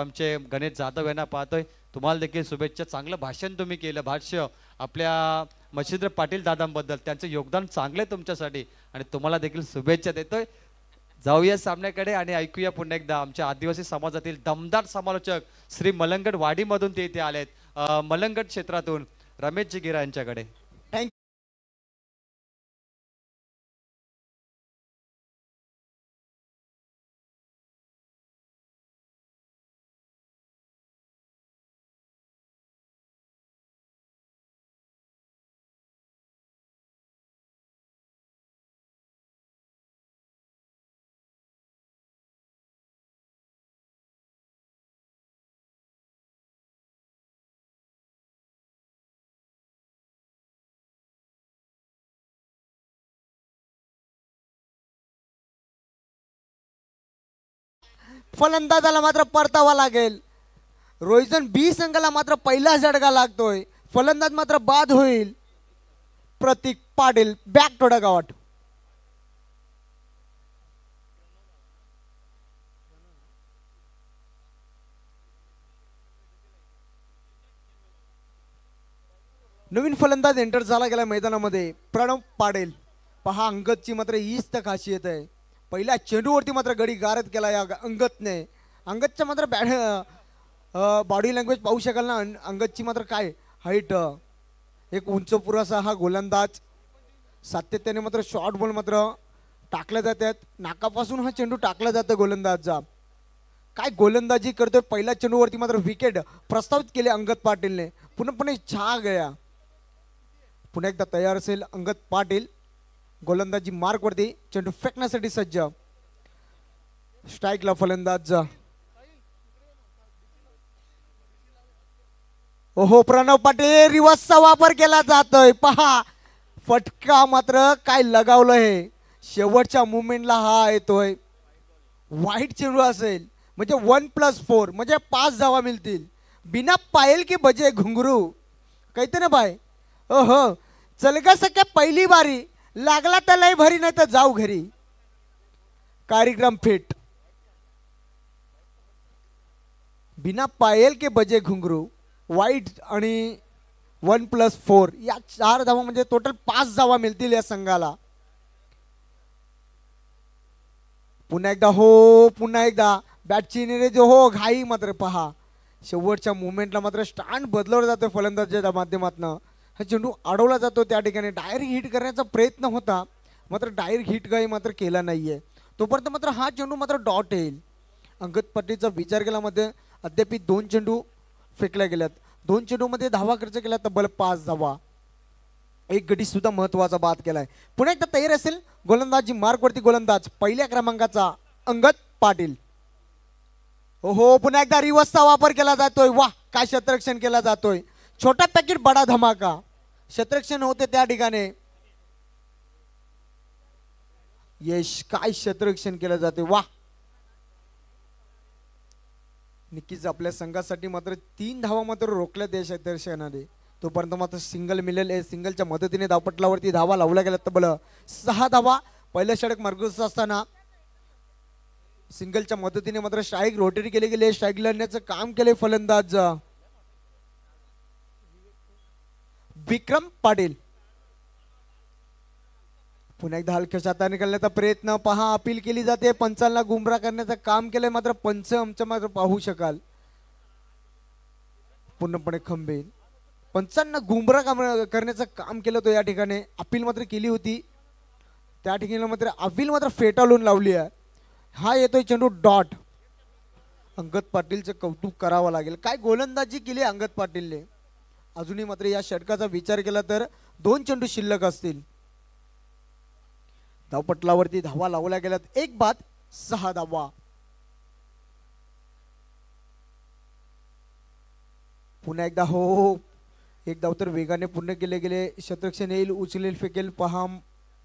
आमचे गणेश जाधव यांना पाहतोय तुम्हाला देखील शुभेच्छा चांगलं भाषण तुम्ही केलं भाष्य आपल्या मच्छिंद्र पाटील दादांबद्दल त्यांचं योगदान चांगलं आहे तुमच्यासाठी आणि तुम्हाला देखील शुभेच्छा देतोय जाऊया सामन्याकडे आणि ऐकूया पुन्हा एकदा आमच्या आदिवासी समाजातील दमदार समालोचक श्री मलंगड वाडीमधून ते इथे आलेत मलंगड क्षेत्रातून जी गिरा यांच्याकडे फलंदाजाला मात्र परतावा लागेल रोहिजन बी संघाला मात्र पहिला झडगा लागतोय फलंदाज मात्र बाद होईल प्रतीक पाटील बॅक टोडा गावात नवीन फलंदाज एंटर झाला गेला मैदानामध्ये प्रणव पाडेल पहा अंगदची मात्र हीच तर खासियत आहे पहिल्या चेंडूवरती मात्र गडी गारत केला या अंगतने अंगतच्या मात्र बॅड बॉडी लँग्वेज पाहू शकाल ना अंगतची मात्र काय हाईट एक उंच पुरासा हा गोलंदाज सातत्याने मात्र शॉर्ट बॉल मात्र टाकल्या जातात नाकापासून हा चेंडू टाकला जातो गोलंदाजचा काय गोलंदाजी करतोय पहिल्या चेंडूवरती मात्र विकेट प्रस्तावित केले अंगद पाटीलने पूर्णपणे छा गया पुन्हा एकदा तयार असेल अंगत पाटील गोलंदाजी मार्कवरती चेंडू फेकण्यासाठी सज्ज स्ट्राईकला फलंदाज ओहो प्रणव पाटील रिवर्सचा वापर केला जातोय पहा फटका मात्र काय लगावलं हे शेवटच्या मुवमेंटला हा येतोय वाईट चेंडू असेल म्हणजे वन प्लस फोर म्हणजे पाच धावा मिळतील बिना पायल की बजे घुंगरू कहते ना भाई अह चल ग सख्या पहिली बारी लागला त्यालाही भरी नाही तर जाऊ घरी कार्यक्रम फिट बिना पायल के बजे घुंगरू वाईट आणि वन प्लस फोर या चार धावा म्हणजे टोटल पाच धावा मिळतील या संघाला पुन्हा एकदा हो पुन्हा एकदा बॅटची जो हो घाई मात्र पहा शेवटच्या मुवमेंटला मात्र स्टँड बदलवलं जातो फलंदाजाच्या माध्यमातून हा चेंडू अडवला जातो त्या ठिकाणी डायरेक्ट हिट करण्याचा प्रयत्न होता मात्र डायरेक्ट हिट काही मात्र केला नाही आहे तोपर्यंत मात्र हा चेंडू मात्र डॉट येईल अंगद पट्टीचा विचार केल्यामध्ये अद्याप दोन चेंडू फेकल्या गेल्यात दोन चेंडूमध्ये धावा खर्च केला तब्बल पाच धावा एक गडी सुद्धा महत्वाचा बाद केलाय पुन्हा एकदा तयार असेल गोलंदाजी मार्कवरती गोलंदाज पहिल्या क्रमांकाचा अंगद पाटील हो हो पुन्हा एकदा रिवर्सचा वापर केला जातोय वा काय शतरक्षण केला जातोय छोटा पॅकेट बडा धमाका शत्रक्षण होते त्या ठिकाणी यश काय शत्रक्षण केलं जाते वा नक्कीच आपल्या संघासाठी मात्र तीन धावा मात्र रोखल्या देश दर्शनाने तोपर्यंत मात्र सिंगल मिळेल सिंगलच्या मदतीने धावपटलावरती धावा लावल्या गेल्या तब्बल सहा धावा पहिल्या षडक मार्गस्थ असताना सिंगलच्या मदतीने मात्र स्ट्राईक रोटरी केले गेले स्ट्राईक लढण्याचं काम केले फलंदाज विक्रम पाटील पुन्हा एकदा हलक्या हाताने करण्याचा प्रयत्न पहा अपील केली जाते पंचांना गुमरा करण्याचं काम केलंय मात्र पंच आमचं मात्र पाहू शकाल पूर्णपणे खंबेल पंचांना काम करण्याचं काम केलं होतं या ठिकाणी अपील मात्र केली होती त्या ठिकाणी मात्र अपील मात्र फेटाळून लावली आहे हा येतोय चेंडू डॉट अंगद पाटीलचं कौतुक करावं लागेल काय गोलंदाजी केली अंगद पाटीलने अजूनही मात्र या षटकाचा विचार केला तर दोन चेंडू शिल्लक असतील धावपटलावरती धावा लावल्या गेल्यात एक बाद सहा धावा पुन्हा एकदा हो, हो, हो. एक धाव तर वेगाने पूर्ण केले गेले शतरक्षण येईल उचलेल फेकेल पहा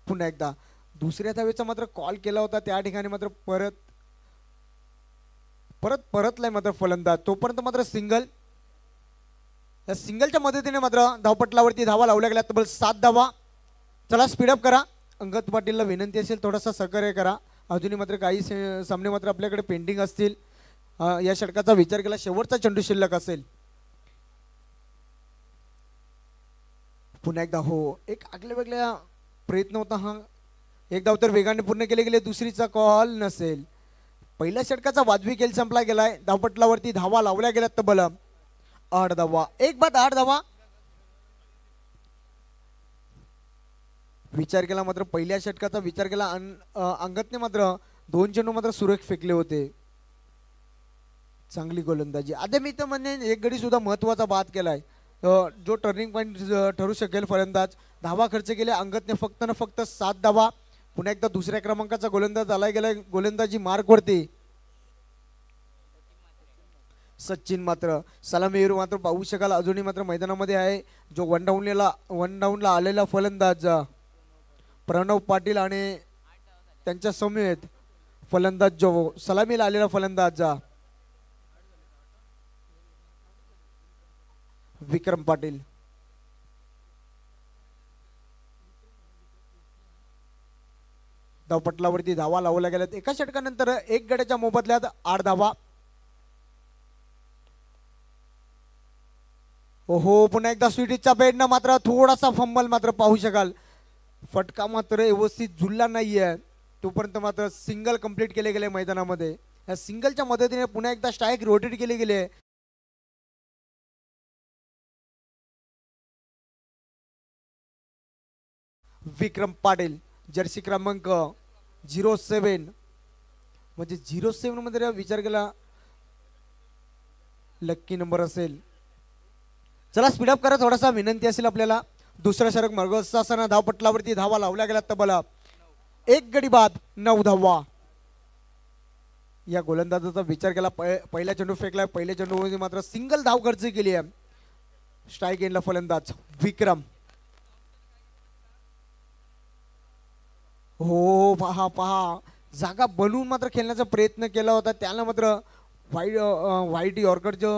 पुन्हा एकदा दुसऱ्या धावेचा मात्र कॉल केला होता त्या ठिकाणी मात्र परत परत परतलाय मात्र फलंदाज तोपर्यंत मात्र सिंगल या सिंगलच्या मदतीने मात्र धावपटलावरती धावा लावल्या गेल्या तब्बल सात धावा चला स्पीडअप करा अंगद पाटीलला विनंती असेल थोडासा सहकार्य करा अजूनही मात्र काही सामने मात्र आपल्याकडे पेंडिंग असतील या षटकाचा विचार केला शेवटचा चंडू शिल्लक असेल पुन्हा एकदा हो एक आगल्या वेगळ्या प्रयत्न होता हा एक तर वेगाने पूर्ण केले गेले दुसरीचा कॉल नसेल पहिल्या षटकाचा वाजवी खेळ संपला गेलाय धावपटलावरती धावा लावल्या गेल्यात तब्बल आठ धावा एक बाद आठ धावा विचार केला मात्र पहिल्या षटकाचा विचार केला अंगतने मात्र दोन चेंडू मात्र सुरेख फेकले होते चांगली गोलंदाजी आता मी तर म्हणजे एक गडी सुद्धा महत्वाचा बाद केलाय जो टर्निंग पॉईंट ठरू शकेल फलंदाज धावा खर्च केले अंगतने फक्त ना फक्त सात धावा पुन्हा एकदा दुसऱ्या क्रमांकाचा गोलंदाज आला गेला गोलंदाजी मार्कवरती सचिन मात्र सलामीवीर मात्र पाहू शकाल अजूनही मात्र मैदानामध्ये आहे जो वन डाऊनला वन डाऊनला आलेला फलंदाज प्रणव पाटील आणि त्यांच्या समेत फलंदाज जो सलामीला आलेला फलंदाज विक्रम पाटील धावपटलावरती धावा लावल्या गेल्यात एका षटकानंतर एक गड्याच्या मोबदल्यात आठ धावा ओहो पुन्हा एकदा स्वीटीचा बेडनं मात्र थोडासा फंबल मात्र पाहू शकाल फटका मात्र व्यवस्थित झुलला नाही आहे तोपर्यंत मात्र सिंगल कंप्लीट केले गेले मैदानामध्ये या सिंगलच्या मदतीने पुन्हा एकदा स्ट्राईक रोटेट केले गेले विक्रम पाटील जर्सी क्रमांक झिरो सेवन म्हणजे झिरो सेवनमध्ये विचार केला लक्की नंबर असेल चला स्पीडअप करा थोडासा विनंती असेल आपल्याला दुसरा सरक मार्ग असताना धावपटलावरती धावा लावल्या तर बला एक गडी बाद नऊ धावा या गोलंदाजाचा विचार केला पहिला चेंडू फेकला पहिल्या चेंडू मात्र सिंगल धाव गरजी केली आहे स्ट्राईक येईल फलंदाज विक्रम हो पहा पहा जागा बनवून मात्र खेळण्याचा प्रयत्न केला होता त्याला मात्र वाईट वाईट जो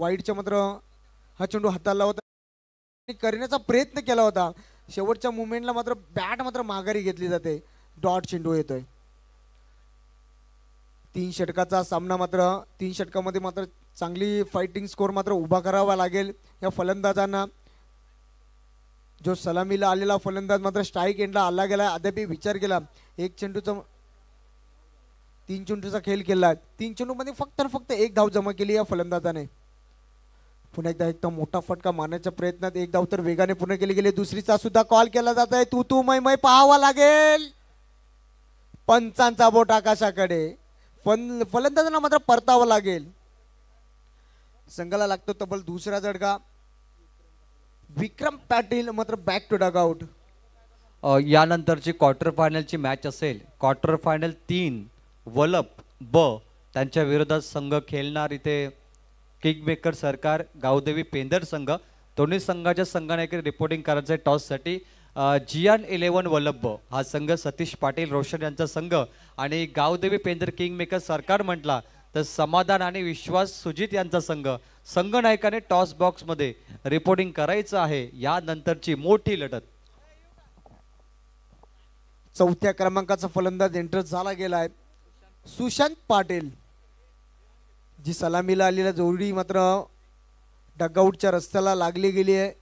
वाईटच्या मात्र हा चेंडू हाताला होता करण्याचा प्रयत्न केला होता शेवटच्या मुवमेंटला मात्र बॅट मात्र माघारी घेतली जाते डॉट चेंडू येतोय तीन षटकाचा सामना मात्र तीन षटकामध्ये मात्र चांगली फायटिंग स्कोर मात्र उभा करावा लागेल या फलंदाजांना जो सलामीला आलेला फलंदाज मात्र स्ट्राईक एंडला आला गेला अद्यापि विचार केला एक चेंडूचा तीन चेंडूचा खेळ केला तीन चेंडूमध्ये फक्त फक्त एक धाव जमा केली या फलंदाजाने पुन्हा एकदा एकदम मोठा फटका मारण्याच्या प्रयत्नात एकदा धाव तर वेगाने पूर्ण केले गेले दुसरीचा सुद्धा कॉल केला जात आहे तू तू मै मै पाहावा लागेल पंचांचा बोट आकाशाकडे फल फलंदाजांना मात्र परतावं लागेल संघाला लागतो तब्बल दुसरा झडका विक्रम पाटील मात्र बॅक टू डगआउट यानंतरची क्वार्टर फायनलची मॅच असेल क्वार्टर फायनल तीन वलप ब त्यांच्या विरोधात संघ खेळणार इथे किंगमेकर सरकार गावदेवी पेंदर संघ दोन्ही संघाच्या संघाने रिपोर्टिंग करायचं आहे टॉससाठी जियान इलेव्हन वल्लभ हा संघ सतीश पाटील रोशन यांचा संघ आणि गावदेवी पेंदर किंगमेकर सरकार म्हटला तर समाधान आणि विश्वास सुजित यांचा संघ संघनायकाने टॉस बॉक्समध्ये रिपोर्टिंग करायचं आहे यानंतरची मोठी लढत चौथ्या क्रमांकाचा फलंदाज एंटर झाला गेलाय सुशांत पाटील जी सलामीला आलेल्या जोडी मात्र डगआउटच्या रस्त्याला लागली गेली आहे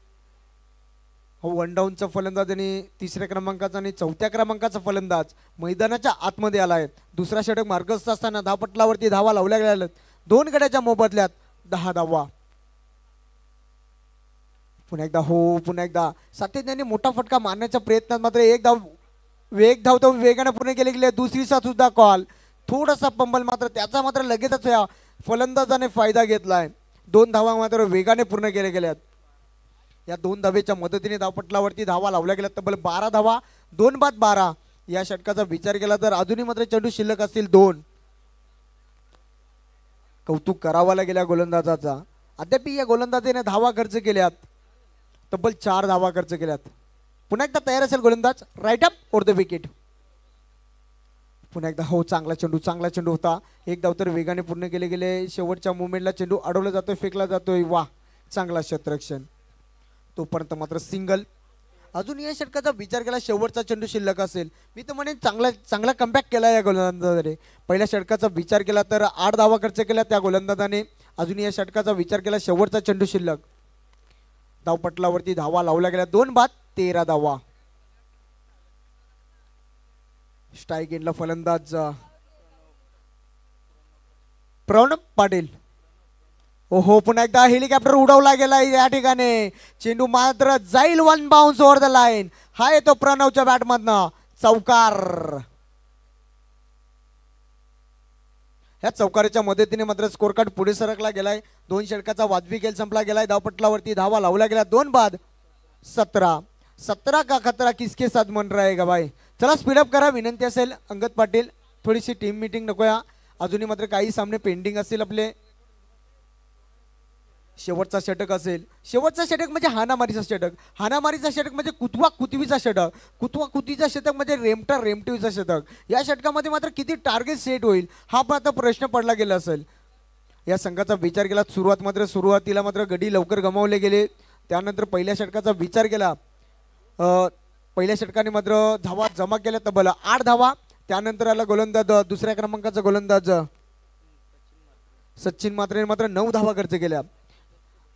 वन डाऊनचा फलंदाज आणि तिसऱ्या क्रमांकाचा आणि चौथ्या क्रमांकाचा फलंदाज मैदानाच्या आतमध्ये आला आहे दुसरा षटक मार्गस्थ असताना धापटलावरती धावा लावल्या गेल्या दोन गड्याच्या मोबदल्यात दहा धावा पुन्हा एकदा हो पुन्हा एकदा सातत्याने मोठा फटका मारण्याच्या प्रयत्नात मात्र एक धाव वेग धावतो वेगाने पूर्ण केले गेले दुसरीचा सुद्धा कॉल थोडासा पंबल मात्र त्याचा मात्र लगेचच फलंदाजाने फायदा घेतलाय दोन धावा मात्र वेगाने पूर्ण केल्या गेल्यात या दोन धावेच्या मदतीने धावपटलावरती धावा लावल्या गेल्या तब्बल बारा धावा दोन बाद बारा या षटकाचा विचार केला तर अजूनही मात्र चेंडू शिल्लक असतील दोन कौतुक करावा लागला गोलंदाजाचा अद्याप या गोलंदाजीने धावा खर्च केल्यात तब्बल चार धावा खर्च केल्यात पुन्हा एकदा तयार असेल गोलंदाज right up over the wicket पुन्हा एकदा हो चांगला चेंडू चांगला चेंडू होता एक तर वेगाने पूर्ण केले गेले शेवटच्या मुवमेंटला चेंडू अडवला जातोय फेकला जातोय वा चांगला क्षेत्रक्षण तोपर्यंत मात्र सिंगल अजून या षटकाचा विचार केला शेवटचा चेंडू शिल्लक असेल मी तर म्हणेन चांगला चांगला कमबॅक केला या गोलंदाजाने पहिल्या षटकाचा विचार केला तर आठ धावा खर्च केला त्या गोलंदाजाने अजून या षटकाचा विचार केला शेवटचा चेंडू शिल्लक धावपटलावरती धावा लावल्या गेला दोन बाद तेरा धावा इनला फलंदाज प्रणव पाटील हो पुन्हा एकदा हेलिकॉप्टर उडवला गेला या ठिकाणी चेंडू मात्र जाईल one bounce over the line हा येतो प्रणवच्या मधन चौकार ह्या चौकाराच्या मदतीने मात्र स्कोर कार्ड पुढे सरकला गेलाय दोन षटकाचा वाजवी खेळ संपला गेलाय धावपटलावरती धावा लावला गेला दोन बाद सतरा सतरा का खतरा किसके साथ मन रहेगा भाई चला स्पीडअप करा विनंती असेल अंगद पाटील थोडीशी टीम मिटिंग नको या अजूनही मात्र काही सामने पेंडिंग असतील आपले शेवटचा षटक असेल शेवटचा षटक म्हणजे हानामारीचा षटक हानामारीचा षटक म्हणजे कुतवा कुतवीचा षटक कुतवा कुतीचा षटक म्हणजे रेमटा रेमटीचा षटक या षटकामध्ये मात्र किती टार्गेट सेट होईल हा पण आता प्रश्न पडला गेला असेल या संघाचा विचार केला सुरुवात मात्र सुरुवातीला मात्र गडी लवकर गमावले गेले त्यानंतर पहिल्या षटकाचा विचार केला पहिल्या षटकाने मात्र धावा जमा केल्या तब्बल आठ धावा त्यानंतर आला गोलंदाज दुसऱ्या क्रमांकाचा गोलंदाज सचिन मात्रे मात्र नऊ धावा खर्च केल्या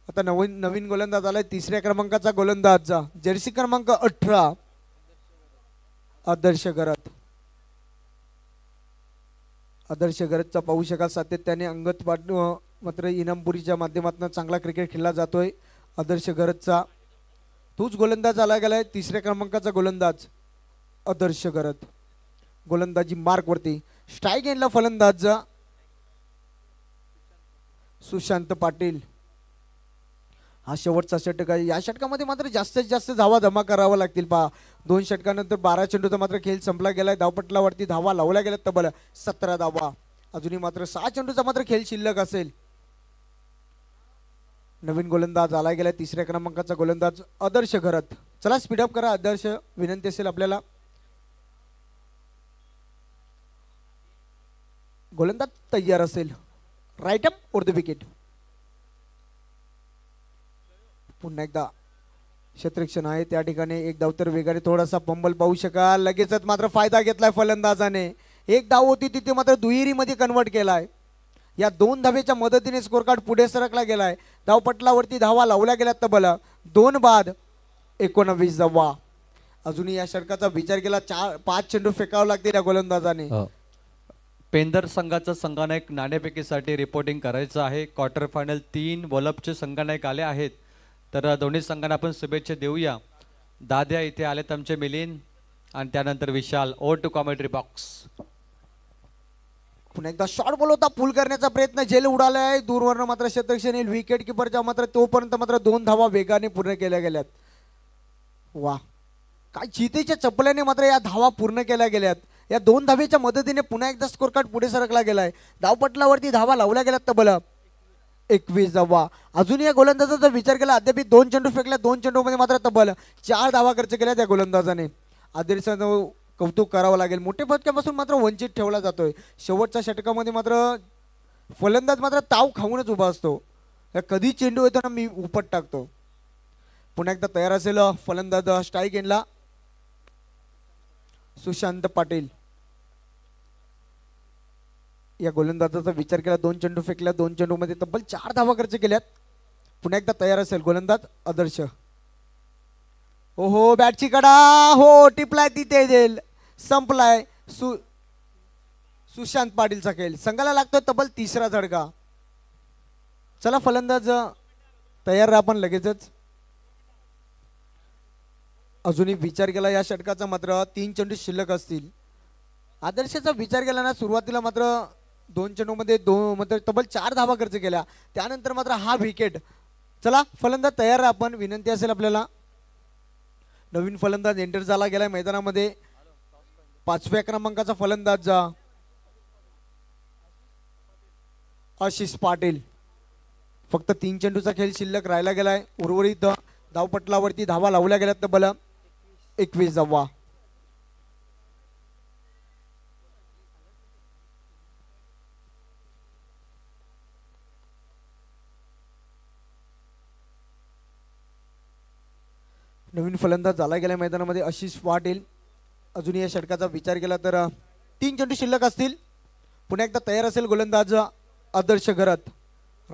आता नवीन नवीन गोलंदाज आलाय तिसऱ्या क्रमांकाचा गोलंदाज जर्सी क्रमांक अठरा आदर्श गरज आदर्श गरजचा पाहू शकाल सातत्याने अंगत पाठ मात्र इनामपुरीच्या माध्यमातून चांगला क्रिकेट खेळला जातोय आदर्श गरजचा तूच गोलंदाज आला गेलाय तिसऱ्या क्रमांकाचा गोलंदाज अदर्श करत गोलंदाजी मार्कवरती स्ट्राईक एंडला फलंदाज सुशांत पाटील हा शेवटचा षटक आहे या षटकामध्ये मात्र जास्तीत जास्त धावा जमा करावा लागतील पहा दोन षटकानंतर बारा चेंडूचा मात्र खेळ संपला गेलाय धावपटलावरती धावा लावल्या गेल्या तब्बल सतरा धावा अजूनही मात्र सहा चेंडूचा मात्र खेळ शिल्लक असेल नवीन गोलंदाज आला गेला तिसऱ्या क्रमांकाचा गोलंदाज आदर्श घरत चला स्पीडअप करा आदर्श विनंती असेल आपल्याला गोलंदाज तयार असेल right up over the wicket पुन्हा एकदा क्षेत्रक्षण आहे त्या ठिकाणी एक धाव वेगाने थोडासा पंबल पाहू शकाल लगेचच मात्र फायदा घेतलाय फलंदाजाने एक धाव होती तिथे मात्र दुहेरीमध्ये कन्वर्ट केलाय या दोन धावेच्या मदतीने स्कोरकार्ड पुढे सरकला गेलाय धावपटलावरती धावा लावल्या गेल्या तब्बल दोन बाद एकोणवीस धावा अजूनही या षटकाचा विचार केला चार पाच चेंडू फेकावं लागतील या गोलंदाजाने हो. पेंदर संघाचा संघानायक नाणेफेकीसाठी रिपोर्टिंग करायचं आहे क्वार्टर फायनल तीन वलपचे संघानायक आले आहेत तर दोन्ही संघांना आपण शुभेच्छा देऊया दाद्या इथे आलेत आमचे मिलिन आणि त्यानंतर विशाल ओ टू कॉमेंट्री बॉक्स पुन्हा एकदा शॉर्ट बॉल होता पूल करण्याचा प्रयत्न जेल आहे दूरवरनं मात्र क्षेत्रक्षण येईल विकेट किपरच्या मात्र तोपर्यंत मात्र दोन धावा वेगाने पूर्ण केल्या गेल्यात वा काय चितेच्या चपल्याने मात्र या धावा पूर्ण केल्या गेल्यात या दोन धावेच्या मदतीने पुन्हा एकदा स्कोर कार्ड पुढे सरकला गेलाय धावपटलावरती धावा लावल्या गेल्यात तबला एकवीस धावा अजून या गोलंदाजाचा विचार केला अद्याप दोन चेंडू फेकल्या दोन चेंडूमध्ये मात्र तब्बल चार धावा खर्च केल्या त्या गोलंदाजाने आदिल कौतुक करावं लागेल मोठे फटक्यापासून मात्र वंचित ठेवला जातोय शेवटच्या षटकामध्ये मात्र फलंदाज मात्र ताव खाऊनच उभा असतो कधी चेंडू येतो ना मी उपट टाकतो पुन्हा एकदा तयार असेल फलंदाज स्ट्राईक येणला सुशांत पाटील या गोलंदाजाचा विचार केला दोन चेंडू फेकल्या दोन चेंडू मध्ये तब्बल चार धावा खर्च केल्यात पुन्हा एकदा तयार असेल गोलंदाज आदर्श हो हो बॅटची कडा हो टिपलाय तिथे देईल संपलाय सु सुशांत पाटीलचा खेळ संघाला लागतोय तब्बल तिसरा झडका चला फलंदाज तयार राहा पण लगेचच अजूनही विचार केला या षटकाचा मात्र तीन चेंडू शिल्लक असतील आदर्शाचा विचार केला ना सुरुवातीला मात्र दोन चेंडूमध्ये दोन मात्र तब्बल चार धावा खर्च केल्या त्यानंतर मात्र हा विकेट चला फलंदाज तयार राहा आपण विनंती असेल आपल्याला नवीन फलंदाज एंटर झाला गेलाय मैदानामध्ये पाचव्या क्रमांकाचा फलंदाज जा आशिष पाटील फक्त तीन चेंडूचा खेळ शिल्लक राहिला गेलाय उर्वरित धावपटलावरती धावा लावल्या गेल्यात तब्बल एकवीस धावा नवीन फलंदाज झाला गेल्या मैदानामध्ये आशिष पाटील अजून या षटकाचा विचार केला तर तीन चेंडू शिल्लक असतील पुन्हा एकदा तयार असेल गोलंदाज Adarsh Gharat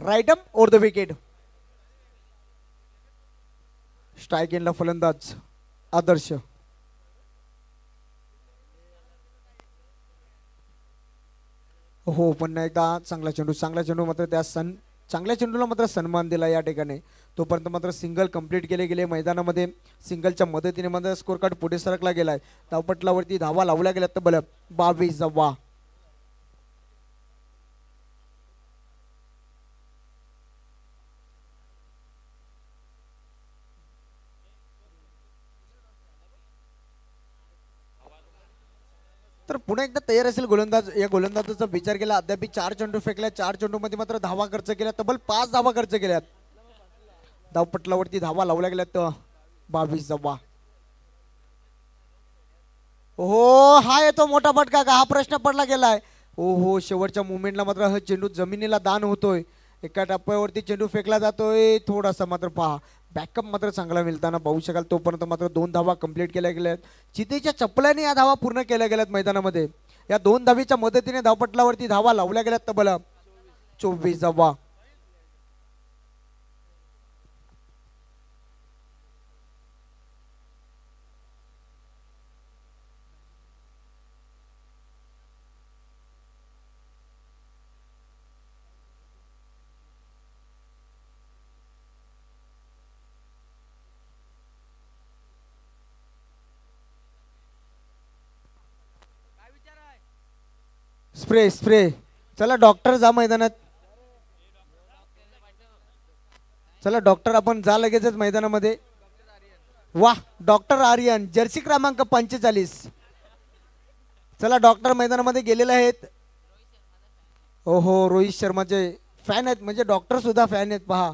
right arm over the wicket strike फलंदाज आदर्श हो पण एकदा चांगला चेंडू चांगला चेंडू मात्र त्या सन चांगल्या चेंडूला मात्र सन्मान दिला या ठिकाणी तोपर्यंत मात्र सिंगल कंप्लीट केले गेले मैदानामध्ये सिंगलच्या मदतीने मात्र स्कोर कार्ड पुढे सरकला गेलाय धावपटलावरती धावा लावल्या गेल्या बल बावीस धावा पुन्हा एकदा तयार असेल गोलंदाज या गोलंदाजाचा विचार केला अद्याप चार चेंडू फेकल्या चार मध्ये मात्र धावा खर्च केल्या तब्बल पाच धावा खर्च केल्यात धावपटलावरती धावा लावल्या गेल्यात बावीस धावा हो हा येतो मोठा फटका का हा प्रश्न पडला गेलाय ओ हो शेवटच्या मुवमेंटला मात्र हा चेंडू जमिनीला दान होतोय एका टप्प्यावरती चेंडू फेकला जातोय थोडासा मात्र पहा बॅकअप मात्र चांगला मिळताना पाहू शकाल तोपर्यंत मात्र दोन धावा कंप्लीट केल्या गेल्या आहेत चितेच्या चपल्याने या धावा पूर्ण केल्या गेल्यात मैदानामध्ये या दोन धावीच्या मदतीने धावपटलावरती धावा लावल्या गेल्यात तबला चोवीस धावा स्प्रे स्प्रे चला डॉक्टर जा मैदानात चला डॉक्टर आपण जा लगेचच मैदानामध्ये वा डॉक्टर आर्यन जर्सी क्रमांक पंचेचाळीस चला डॉक्टर मैदानामध्ये गेलेले आहेत हो हो रोहित शर्माचे फॅन आहेत म्हणजे डॉक्टर सुद्धा फॅन आहेत पहा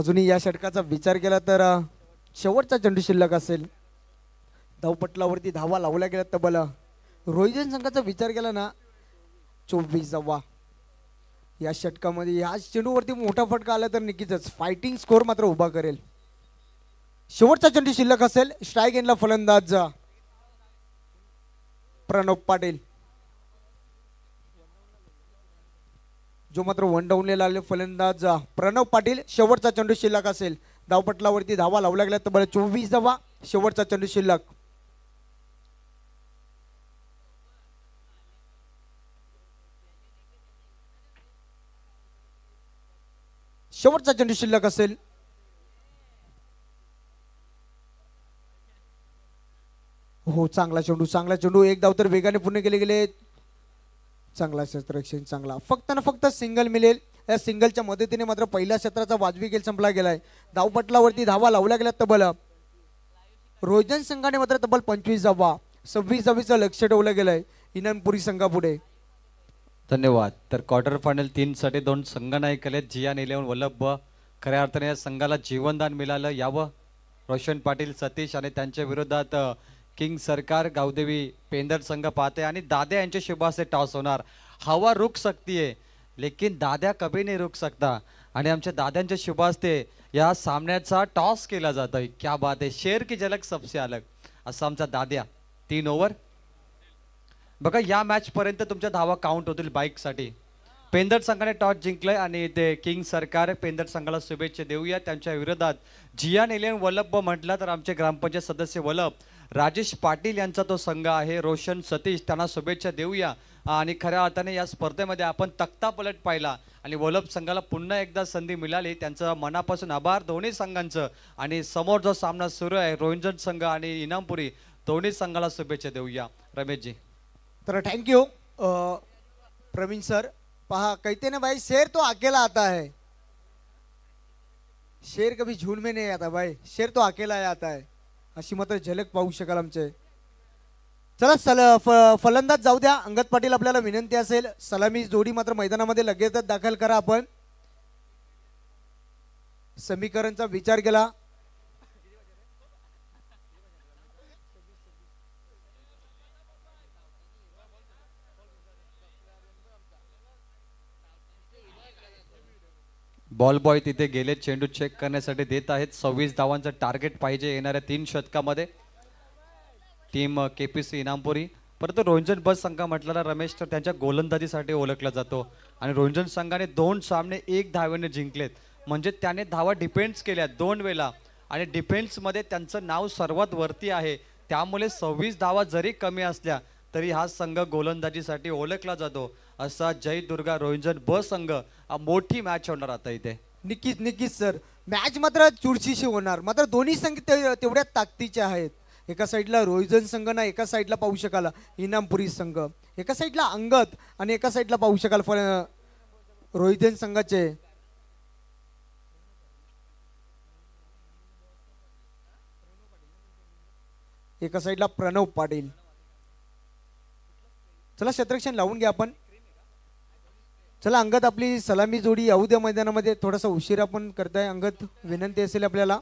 अजूनही या षटकाचा विचार केला तर शेवटचा चंडू शिल्लक असेल धावपटलावरती धावा लावल्या गेल्या तब्बल रोहिजन संघाचा विचार केला ना चोवीस जावा या षटकामध्ये या चेंडूवरती मोठा फटका आला तर नक्कीच फायटिंग स्कोर मात्र उभा करेल शेवटचा चेंडू शिल्लक असेल स्ट्राईक एनला फलंदाज प्रणव पाटील जो मात्र वन डाऊनला आले फलंदाज प्रणव पाटील शेवटचा चेंडू शिल्लक असेल धावपटलावरती धावा लावला गेला तर बरं चोवीस धावा शेवटचा चेंडू शिल्लक शेवटचा चेंडू शिल्लक असेल हो चांगला चेंडू चांगला चेंडू एक धाव तर वेगाने पूर्ण केले गेले चांगला क्षेत्र चांगला फक्त ना फक्त सिंगल मिळेल या सिंगलच्या मदतीने मात्र पहिल्या क्षेत्राचा वाजवी गेल संपला गेलाय धावपटलावरती धावा लावल्या गेल्या तब्बल रोजन संघाने मात्र तब्बल पंचवीस धावा सव्वीस धावीचं लक्ष ठेवलं गेलंय इनामपुरी संघापुढे धन्यवाद तर क्वार्टर फायनल तीनसाठी दोन संघ नाही केलेत जिया नेले वल्लभ खऱ्या अर्थाने या संघाला जीवनदान मिळालं यावं रोशन पाटील सतीश आणि त्यांच्या विरोधात किंग सरकार गावदेवी पेंदर संघ पाहते आणि दाद्या यांच्या शुभासे टॉस होणार हवा रुक सकतीये लेकिन दाद्या कभी नाही रुक सकता आणि आमच्या दाद्यांच्या शुभास्ते या सामन्याचा टॉस केला जातोय क्या बात आहे शेर की झलक सबसे अलग असं आमचा दाद्या तीन ओव्हर बघा या मॅचपर्यंत तुमच्या धावा काउंट होतील साठी पेंदर संघाने टॉस जिंकलंय आणि ते किंग सरकार पेंदर संघाला शुभेच्छा देऊया त्यांच्या विरोधात जियान एलियन वल्लभ म्हटला तर आमचे ग्रामपंचायत सदस्य वल्लभ राजेश पाटील यांचा तो संघ आहे रोशन सतीश त्यांना शुभेच्छा देऊया आणि खऱ्या अर्थाने या स्पर्धेमध्ये आपण तक्ता पलट पाहिला आणि वल्लभ संघाला पुन्हा एकदा संधी मिळाली त्यांचा मनापासून आभार दोन्ही संघांचं आणि समोर जो सामना सुरू आहे रोहिंजन संघ आणि इनामपुरी दोन्ही संघाला शुभेच्छा देऊया रमेशजी तर थैंक यू प्रवीण सर पहा कहते ना भाई शेर तो अकेला आता है शेर कभी झून में नहीं आता भाई शेर तो अकेला आता है अशी मात्र झलक पाहू शकाल आमचे चला सल फ फलंदाज जाऊ द्या अंगद पाटील आपल्याला विनंती असेल सलामी जोडी मात्र मैदानामध्ये लगेचच दाखल करा आपण समीकरणचा विचार केला बॉल बॉय तिथे गेले चेंडू चेक करण्यासाठी देत आहेत सव्वीस धावांचं टार्गेट पाहिजे येणाऱ्या तीन षटकामध्ये team K P C Inampuri परंतु रोंजन बस संघ म्हटलेला रमेश तर त्यांच्या गोलंदाजीसाठी ओळखला जातो आणि रोंजन संघाने दोन सामने एक धावेने जिंकलेत म्हणजे त्याने धावा डिफेन्स केल्या दोन वेळा आणि डिफेन्समध्ये त्यांचं नाव सर्वात वरती आहे त्यामुळे सव्वीस धावा जरी कमी असल्या तरी हा संघ गोलंदाजीसाठी ओळखला जातो असा जय दुर्गा रोहिंजन ब संघ मोठी मॅच होणार आता इथे निकीच निकीच सर मॅच मात्र चुरशीशी होणार मात्र दोन्ही संघ तेवढ्या ताकदीच्या आहेत एका साईडला रोहिजन संघ ना एका साईडला पाहू शकाल इनामपुरी संघ एका साईडला अंगत आणि एका साईडला पाहू शकाल फळ रोहिजन संघाचे एका साईडला प्रणव पाटील चला शत्रक्षण लावून घ्या आपण चला अंगत आपली सलामी जोडी येऊ द्या मैदानामध्ये थोडासा उशीर आपण करताय अंगत विनंती असेल आपल्याला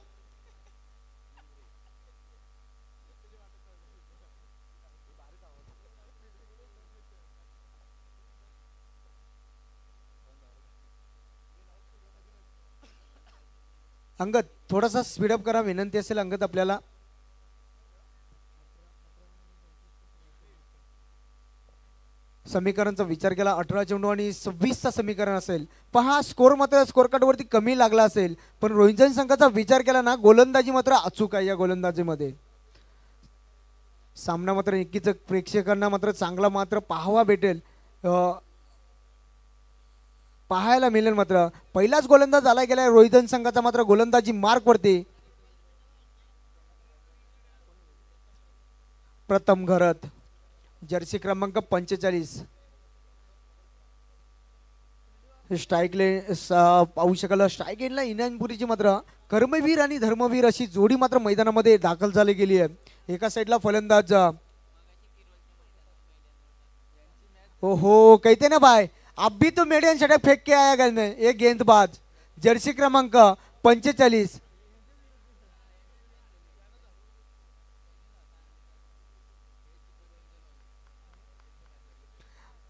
अंगत थोडासा स्पीडअप करा विनंती असेल अंगत आपल्याला समीकरणचा विचार केला अठरा चेंडू आणि सव्वीसचा समीकरण असेल पहा स्कोर मात्र स्कोर कार्डवरती कमी लागला असेल पण रोहिंजन संघाचा विचार केला ना गोलंदाजी मात्र अचूक आहे या गोलंदाजीमध्ये सामना मात्र नक्कीच प्रेक्षकांना मात्र चांगला मात्र पाहावा भेटेल पाहायला मिळेल मात्र पहिलाच गोलंदाज आला गेला रोहितन संघाचा मात्र गोलंदाजी मार्कवरती प्रथम घरत जर्सी क्रमांक पंचेचाळीस स्ट्राईक पाहू शकलं स्ट्राईक लेनला इनायनपुरीची मात्र कर्मवीर आणि धर्मवीर अशी जोडी मात्र मैदानामध्ये दाखल झाली गेली आहे एका साईडला फलंदाज हो कहते ना भाई अब भी तो मेडियन षटक फेक के आया गए एक गेंदबाज जर्सी क्रमांक पंचेचाळीस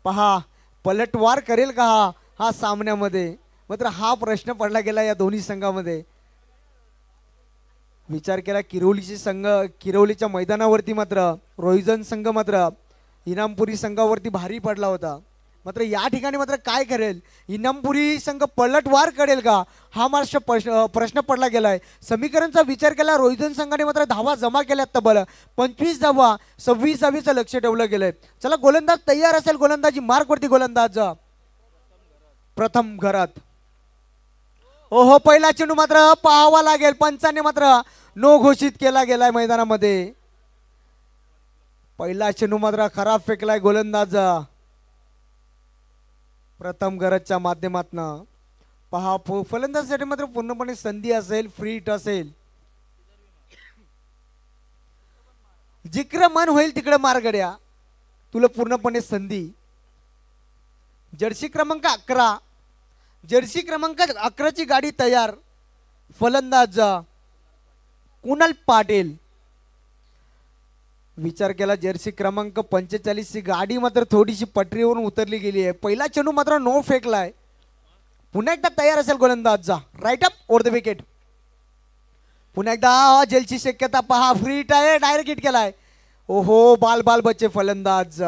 पहा पलटवार करेल का हा हा सामन्यामध्ये मात्र हा प्रश्न पडला गेला या दोन्ही संघामध्ये विचार केला किरोलीचे संघ किरवलीच्या मैदानावरती मात्र रोहिजन संघ मात्र इनामपुरी संघावरती भारी पडला होता मात्र या ठिकाणी मात्र काय करेल इनमपुरी संघ पलटवार करेल का हा मार्श प्रश्न पडला गेलाय समीकरणचा विचार केला रोहिजन संघाने मात्र धावा जमा केल्या तब्बल पंचवीस धावा सव्वीस धावीचं लक्ष ठेवलं गेलंय चला गोलंदाज तयार असेल गोलंदाजी वरती गोलंदाज प्रथम घरात ओ हो पहिला चेंडू मात्र पाहावा लागेल पंचाने मात्र नो घोषित केला गेलाय मैदानामध्ये पहिला चेंडू मात्र खराब फेकलाय गोलंदाज प्रथम गरजच्या माध्यमातनं पहा फलंदाजीसाठी मात्र पूर्णपणे संधी असेल फ्री हिट असेल जिकडं मन होईल तिकडे मारगड्या तुला पूर्णपणे संधी जर्सी क्रमांक अकरा जर्सी क्रमांक अकराची गाडी तयार फलंदाज कुणाल पाटील विचार केला जर्सी क्रमांक ची गाडी मात्र थोडीशी पटरीवरून उतरली गेली आहे पहिला चेंडू मात्र नो फेकलाय पुन्हा एकदा तयार असेल गोलंदाजचा right up over the wicket पुन्हा एकदा जेलची शक्यता पहा फ्री टायर डायरेक्ट हिट केलाय ओहो बाल बाल बच्चे फलंदाज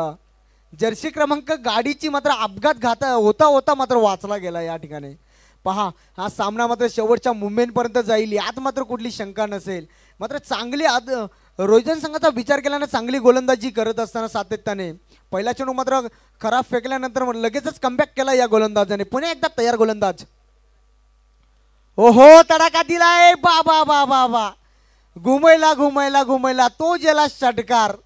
जर्सी क्रमांक गाडीची मात्र अपघात घात होता होता मात्र वाचला गेला या ठिकाणी पहा हा सामना मात्र शेवटच्या मुंबईपर्यंत जाईल यात मात्र कुठली शंका नसेल मात्र चांगली आद रोहिजन संघाचा विचार केल्यानं चांगली गोलंदाजी करत असताना सातत्याने पहिला चेंडू मात्र खराब फेकल्यानंतर लगेचच कमबॅक केला या गोलंदाजाने पुन्हा एकदा तयार गोलंदाज हो हो तडाखा दिलाय बाबा बाबा बा घुमयला घुमयला घुमयला तो जेला षटकार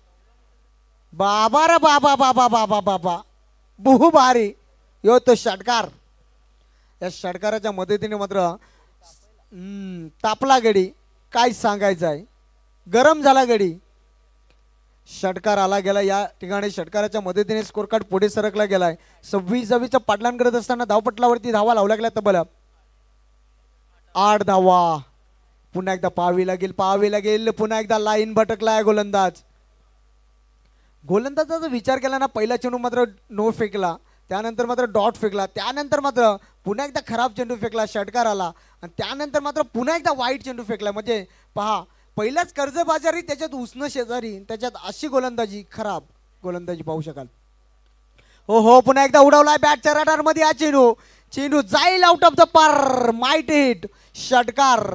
बाबा रे बाबा बाबा बाबा बाबा बहु भारी यो तो षटकार या षटकाराच्या मदतीने मात्र तापला गडी काय सांगायचं आहे गरम झाला गडी षटकार आला गेला या ठिकाणी षटकाराच्या मदतीने स्कोर कार्ड पुढे सरकला गेलाय सव्वीस सव्वीसच्या पाटलान करत असताना धावपटलावरती धावा लावू तर तबल आठ धावा पुन्हा एकदा पाहावी लागेल पाहावी लागेल पुन्हा एकदा लाईन भटकलाय गोलंदाज गोलंदाजाचा विचार केला ना पहिला चेंडू मात्र नो फेकला त्यानंतर मात्र डॉट फेकला त्यानंतर मात्र पुन्हा एकदा खराब चेंडू फेकला षटकार आला आणि त्यानंतर मात्र पुन्हा एकदा वाईट चेंडू फेकला म्हणजे पहा पहिलाच कर्जबाजारी त्याच्यात उष्ण शेजारी त्याच्यात अशी गोलंदाजी खराब गोलंदाजी पाहू शकाल हो हो पुन्हा एकदा उडवलाय बॅटच्या रडारमध्ये हा चेंडू चेंडू जाईल आउट ऑफ द पार माइट हिट षटकार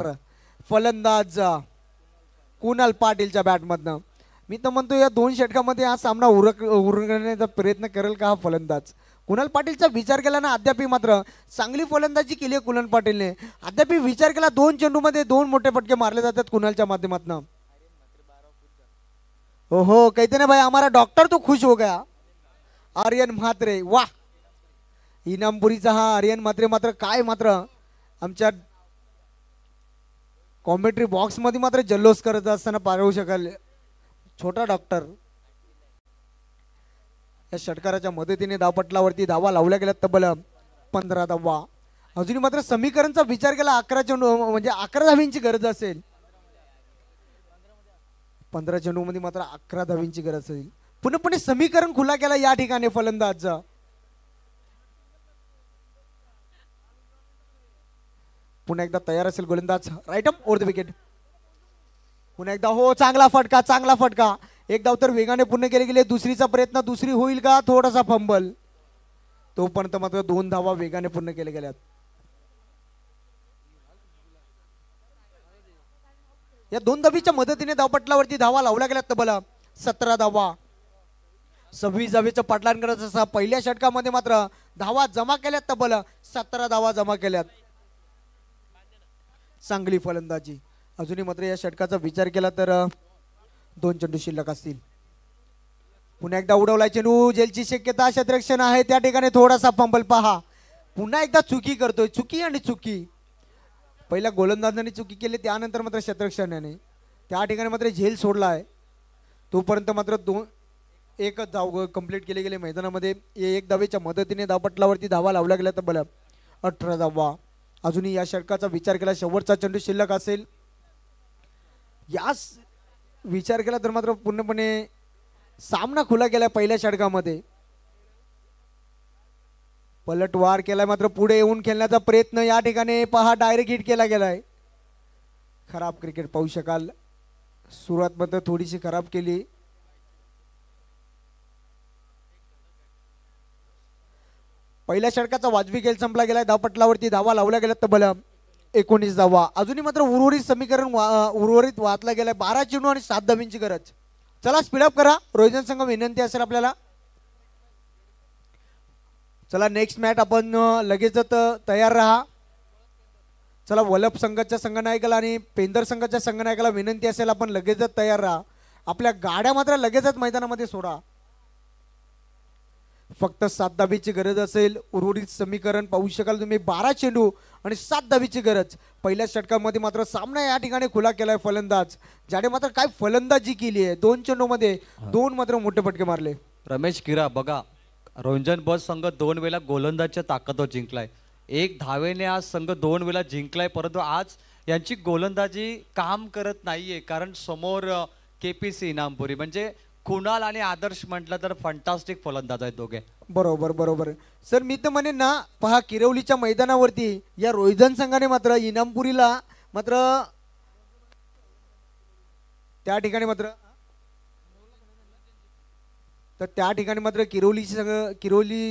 फलंदाज कुणाल पाटीलच्या बॅटमधनं मी तर म्हणतो या दोन षटकामध्ये हा सामना उरक उरण्याचा प्रयत्न करेल का हा फलंदाज कुणाल पाटीलचा विचार केला ना अध्यापी मात्र चांगली फलंदाजी केली आहे कुणाल पाटीलने अध्यापी विचार केला दोन चेंडूमध्ये दोन मोठे फटके मारले जातात कुणालच्या माध्यमातून हो हो कहते ना भाई हमारा डॉक्टर तो खुश हो गया आर्यन म्हात्रे वा इनामपुरीचा हा आर्यन म्हात्रे मात्र काय मात्र आमच्या कॉमेंट्री बॉक्समध्ये मात्र जल्लोष करत असताना पाळवू शकाल छोटा डॉक्टर या षटकाराच्या मदतीने धावपटलावरती धावा लावल्या गेल्या तब्बल पंधरा धावा अजूनही मात्र समीकरणचा विचार केला अकरा चेंडू म्हणजे अकरा धावींची गरज असेल पंधरा मध्ये मात्र अकरा धावींची गरज असेल पूर्णपणे समीकरण खुला केला या ठिकाणी फलंदाज पुन्हा एकदा तयार असेल गोलंदाज राईट ओर द विकेट पुन्हा एकदा हो चांगला फटका चांगला फटका एक धाव तर वेगाने पूर्ण केले गेले दुसरीचा प्रयत्न दुसरी होईल का थोडासा फंबल तोपर्यंत मात्र दोन धावा वेगाने पूर्ण केले गेल्यात या दोन धावीच्या मदतीने धावपटलावरती धावा लावला गेल्यात तबला सतरा धावा सव्वीस धावीचं पाटलान करत असा पहिल्या षटकामध्ये मात्र धावा जमा केल्यात तबल सतरा धावा जमा केल्यात चांगली फलंदाजी अजूनही मात्र या षटकाचा विचार केला तर दोन चेंडू शिल्लक असतील पुन्हा एकदा उडवला चेंडू जेलची शक्यता क्षेत्रक्षण आहे त्या ठिकाणी थोडासा पंबल पहा पुन्हा एकदा चुकी करतोय चुकी आणि चुकी पहिल्या गोलंदाजाने चुकी केली त्यानंतर मात्र शतरक्षणाने त्या ठिकाणी मात्र झेल सोडला आहे तोपर्यंत मात्र दोन एकच धाव कंप्लीट केले गेले मैदानामध्ये एक धावेच्या मदतीने धावपटलावरती धावा लावला गेला तर बला अठरा धावा अजूनही या षटकाचा विचार केला शेवटचा चेंडू शिल्लक असेल यास विचार केला तर मात्र पूर्णपणे सामना खुला केला पहिल्या षटकामध्ये पलटवार केलाय मात्र पुढे येऊन खेळण्याचा प्रयत्न या ठिकाणी पहा डायरेक्ट हिट केला गेलाय खराब क्रिकेट पाहू शकाल सुरुवात मात्र थोडीशी खराब केली पहिल्या षटकाचा वाजवी खेळ संपला गेलाय धावपटलावरती धावा लावला गेला तर बलम एकोणीस अजूनही मात्र उर्वरित समीकरण उर्वरित वाचला गेलाय बारा चेंडू आणि सात धावींची गरज चला स्पीडअप करा रोहिजन संघ विनंती असेल आपल्याला चला नेक्स्ट मॅच आपण लगेचच तयार राहा चला वल्लभ संघाच्या संघनायकाला आणि पेंदर संघाच्या संघनायकाला विनंती असेल आपण लगेचच तयार राहा आपल्या गाड्या मात्र लगेचच मैदानामध्ये सोडा फक्त सात दाबीची गरज असेल उर्वरित समीकरण पाहू शकाल तुम्ही बारा चेंडू आणि सात धावीची गरज पहिल्या षटकामध्ये मात्र सामना या ठिकाणी खुला केलाय फलंदाज ज्याने मात्र काय फलंदाजी केली आहे दोन चेंडू मध्ये दोन मात्र मोठे फटके मारले रमेश किरा बघा रंजन बस संघ दोन वेळा गोलंदाजच्या ताकदवर जिंकलाय एक धावेने आज संघ दोन वेळा जिंकलाय परंतु आज यांची गोलंदाजी काम करत नाहीये कारण समोर के पी सी इनामपुरी म्हणजे कुणाल आणि आदर्श म्हटलं तर फंटास्टिक फलंदाज आहेत दोघे बरोबर बरोबर सर मी तर म्हणेन ना पहा किरवलीच्या मैदानावरती या रोहिजन संघाने मात्र इनामपुरीला मात्र त्या ठिकाणी मात्र तर त्या ठिकाणी मात्र किरवलीची संघ किरवली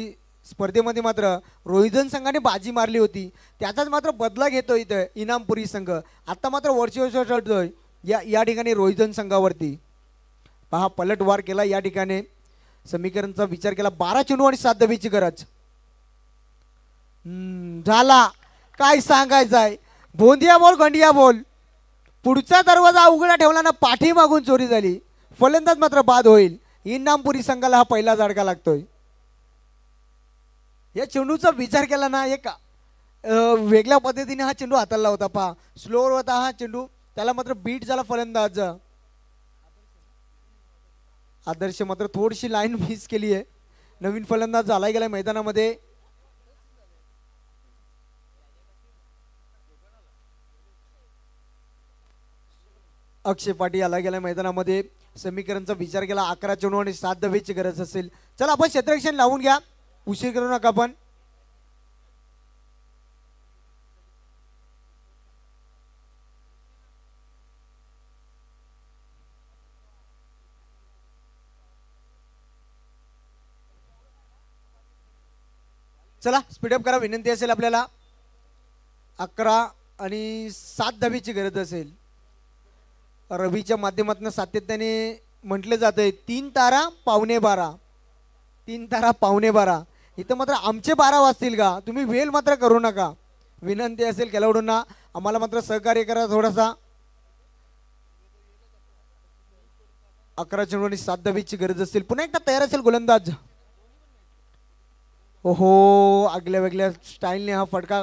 स्पर्धेमध्ये मात्र रोहिजन संघाने बाजी मारली होती त्याचाच मात्र बदला घेतो इथं इनामपुरी संघ आता मात्र वर्षी वर्ष ठरतोय या या ठिकाणी रोहिजन संघावरती पहा पलटवार केला या ठिकाणी समीकरणचा विचार केला बारा चेंडू आणि सात दबीची गरज झाला काय सांगायचं आहे भोंदिया बोल गंडिया बोल पुढचा दरवाजा उघडा ठेवला ना पाठी मागून चोरी झाली फलंदाज मात्र बाद होईल इनामपुरी संघाला हा पहिला जाडका लागतोय या चेंडूचा विचार केला ना एक वेगळ्या पद्धतीने हा चेंडू हाताळला होता पहा स्लोवर होता हा चेंडू त्याला मात्र बीट झाला फलंदाज आदर्श मात्र थोडीशी लाईन मिस केली आहे नवीन फलंदाज झालाय गेल्या मैदानामध्ये अक्षय पाटील आला गेला मैदानामध्ये समीकरणचा विचार केला अकरा चेंडू आणि सात दबेची गरज असेल चला आपण क्षेत्ररक्षण लावून घ्या उशीर करू नका आपण चला स्पीडअप करा विनंती असेल आपल्याला अकरा आणि सात दहावीची गरज असेल रवीच्या माध्यमातून सातत्याने म्हटलं जातं आहे तीन तारा पावणे बारा तीन तारा पावणे बारा इथं मात्र आमचे बारा वाजतील का तुम्ही वेल मात्र करू नका विनंती असेल खेळाडूंना आम्हाला मात्र सहकार्य करा थोडासा अकरा चेंडू आणि सात दहावीची गरज असेल पुन्हा एकदा तयार असेल गोलंदाज हो आगल्या वेगळ्या स्टाईलने हा फटका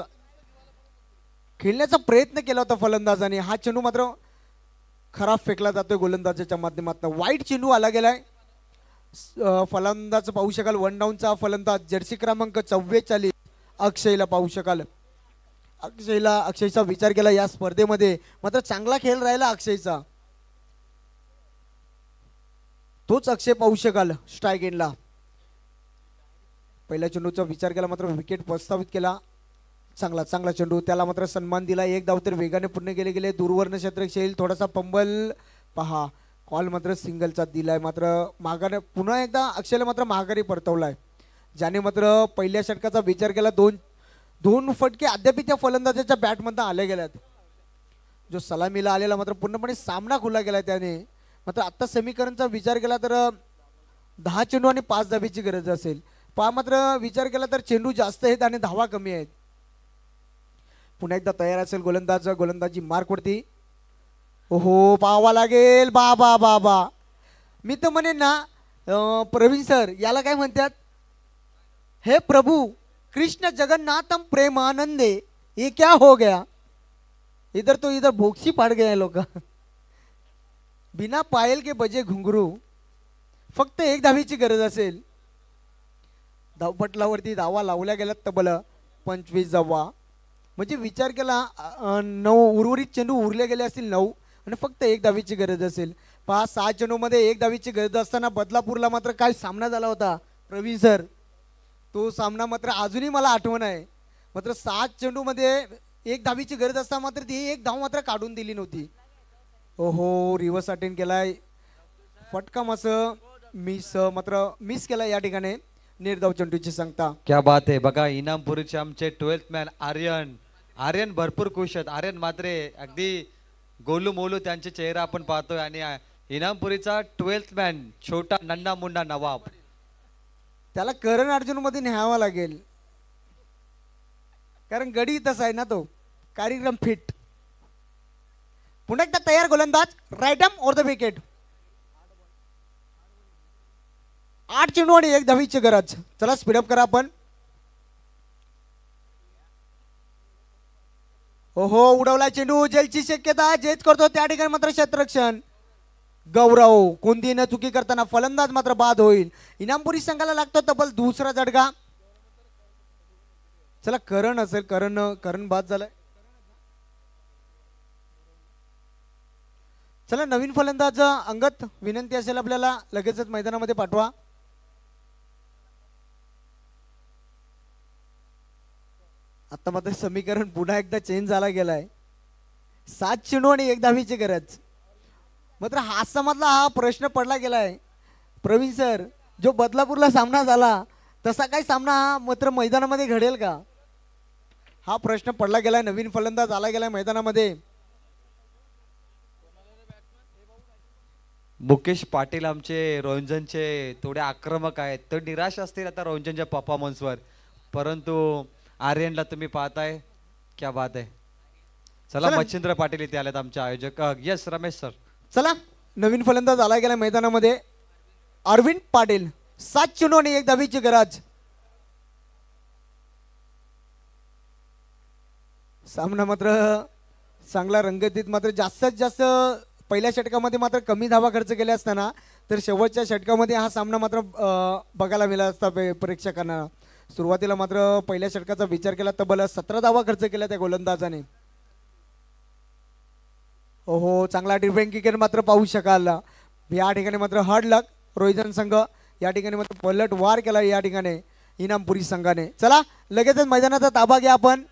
खेळण्याचा प्रयत्न केला होता फलंदाजाने हा चेंडू मात्र खराब फेकला जातोय गोलंदाजाच्या माध्यमातून वाईट चेंडू आला गेलाय फलंदाज पाहू शकाल वन डाऊनचा फलंदाज जर्सी क्रमांक चव्वेचाळीस अक्षयला पाहू शकाल अक्षयला अक्षयचा विचार केला या स्पर्धेमध्ये मात्र चांगला खेळ राहिला अक्षयचा तोच अक्षय पाहू शकाल स्ट्रायगेनला पहिल्या चेंडूचा विचार केला मात्र विकेट प्रस्तावित केला चांगला चांगला चेंडू त्याला मात्र सन्मान दिला एक धाव तर वेगाने पूर्ण केले गेले दूरवर्ण क्षेत्र शैल थोडासा पंबल पहा कॉल मात्र सिंगलचा दिलाय मात्र माघारी पुन्हा एकदा अक्षयला मात्र माघारी परतवलाय ज्याने मात्र पहिल्या षटकाचा विचार केला दोन दोन फटके अद्याप त्या फलंदाजाच्या बॅटमधनं आले गेल्यात जो सलामीला आलेला मात्र पूर्णपणे सामना खुला गेला त्याने मात्र आत्ता समीकरणचा विचार केला तर दहा चेंडू आणि पाच धाबीची गरज असेल पहा मात्र विचार केला तर चेंडू जास्त आहेत आणि धावा कमी आहेत पुन्हा एकदा तयार असेल गोलंदाज गोलंदाजी वरती हो पाहावा लागेल बा बा बा बा मी तर म्हणेन ना प्रवीण सर याला काय म्हणतात हे प्रभू कृष्ण जगन्नाथम प्रेमानंदे हे क्या हो गया इधर तो इधर भोक्सी पाड गया लोक बिना पायल के बजे घुंगरू फक्त एक धावीची गरज असेल धावपटलावरती धावा लावल्या गेल्यात तबल पंचवीस धावा म्हणजे विचार केला नऊ उर्वरित चेंडू उरले गेले असतील नऊ आणि फक्त एक धावीची गरज असेल पहा सहा चेंडूमध्ये एक दावीची गरज असताना बदलापूरला मात्र काय सामना झाला होता प्रवीण सर तो सामना मात्र अजूनही मला आठवण आहे मात्र सात चेंडूमध्ये एक दावीची गरज असताना मात्र ती एक धाव मात्र काढून दिली नव्हती ओहो रिव्हर्स अटेंड केलाय फटका असं मिस मात्र मिस केला या ठिकाणी निर्धाव चेंडूची सांगता क्या बात आहे बघा इनामपुरीचे आमचे ट्वेल्थ मॅन आर्यन आर्यन भरपूर खुश आहेत आर्यन मात्रे अगदी गोलू मोलू त्यांचे चेहरा आपण पाहतोय आणि इनामपुरीचा ट्वेल्थ मॅन छोटा नन्ना मुन्ना नवाब त्याला करण अर्जुन मध्ये न्यावा लागेल कारण गडी तसा आहे ना तो कार्यक्रम फिट पुन्हा एकदा तयार गोलंदाज रायडम ओर द विकेट आठ चेंडू आणि एक धावीची गरज चला स्पीडअप करा आपण हो उडवला चेंडू जेलची शक्यता जेच करतो त्या ठिकाणी मात्र क्षेत्ररक्षण गौरव कोणती न चुकी करताना फलंदाज मात्र बाद होईल इनामपुरी संघाला लागतो तब्बल दुसरा झटका चला करण असेल करण करण बाद झालाय चला नवीन फलंदाज अंगत विनंती असेल आपल्याला लगेचच मैदानामध्ये पाठवा आता मात्र समीकरण पुन्हा एकदा चेंज झाला गेलाय सात चेंडू आणि एक दहावीची गरज मात्र हा समजला हा प्रश्न पडला गेलाय प्रवीण सर जो बदलापूरला सामना झाला तसा काही सामना हा मात्र मैदानामध्ये घडेल का हा प्रश्न पडला गेलाय नवीन फलंदाज आला गेलाय मैदानामध्ये मुकेश पाटील आमचे रोंजनचे थोडे आक्रमक आहेत तर निराश असतील आता रोंजनच्या परफॉर्मन्सवर परंतु आर्यनला तुम्ही पाहताय क्या बात आहे चला मच्छिंद्र पाटील इथे आलेत आमचे आयोजक यस रमेश सर चला नवीन फलंदाज आला गेला मैदानामध्ये अरविंद पाटील सात चुनो एक दहावीची गरज सामना मात्र चांगला रंगतीत मात्र जास्तीत जास्त पहिल्या षटकामध्ये मात्र कमी धावा खर्च केल्या असताना तर शेवटच्या षटकामध्ये हा सामना मात्र बघायला मिळाला असता प्रेक्षकांना सुरुवातीला मात्र पहिल्या षटकाचा विचार केला तब्बल सतरा धावा खर्च केला त्या गोलंदाजाने हो चांगला डिफेंड मात्र पाहू शकाल या ठिकाणी मात्र हार्ड लक रोहिजन संघ या ठिकाणी मात्र पलट वार केला या ठिकाणी इनामपुरी संघाने चला लगेचच मैदानाचा ताबा घ्या आपण